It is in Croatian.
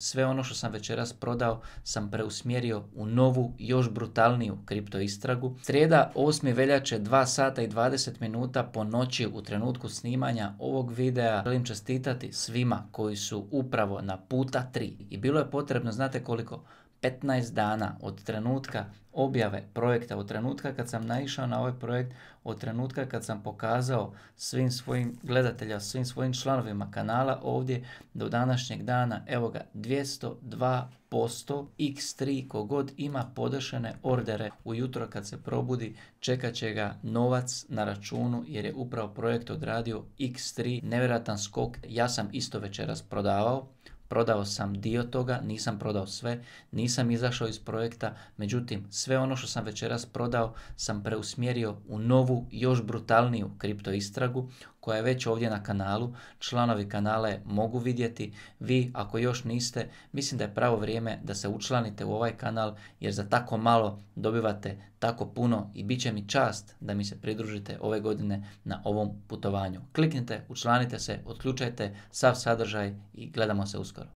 Sve ono što sam večeras prodao sam preusmjerio u novu, još brutalniju kripto istragu. Srijeda 8. veljače 2 sata i 20 minuta po noći u trenutku snimanja ovog videa želim čestitati svima koji su upravo na puta 3. I bilo je potrebno, znate koliko, 15 dana od trenutka objave projekta, od trenutka kad sam naišao na ovaj projekt, od trenutka kad sam pokazao svim svojim gledatelja, svim svojim članovima kanala ovdje do današnjeg dana, evo ga, 202% x3 kogod ima podešene ordere ujutro kad se probudi čekat će ga novac na računu jer je upravo projekt odradio x3 nevjerojatan skok ja sam isto večeras prodavao Prodao sam dio toga, nisam prodao sve, nisam izašao iz projekta, međutim sve ono što sam večeras prodao sam preusmjerio u novu, još brutalniju kripto istragu koja je već ovdje na kanalu. Članovi kanale mogu vidjeti. Vi ako još niste, mislim da je pravo vrijeme da se učlanite u ovaj kanal jer za tako malo dobivate tako puno i bit će mi čast da mi se pridružite ove godine na ovom putovanju. Kliknite, učlanite se, otključajte sav sadržaj i gledamo se uskoro.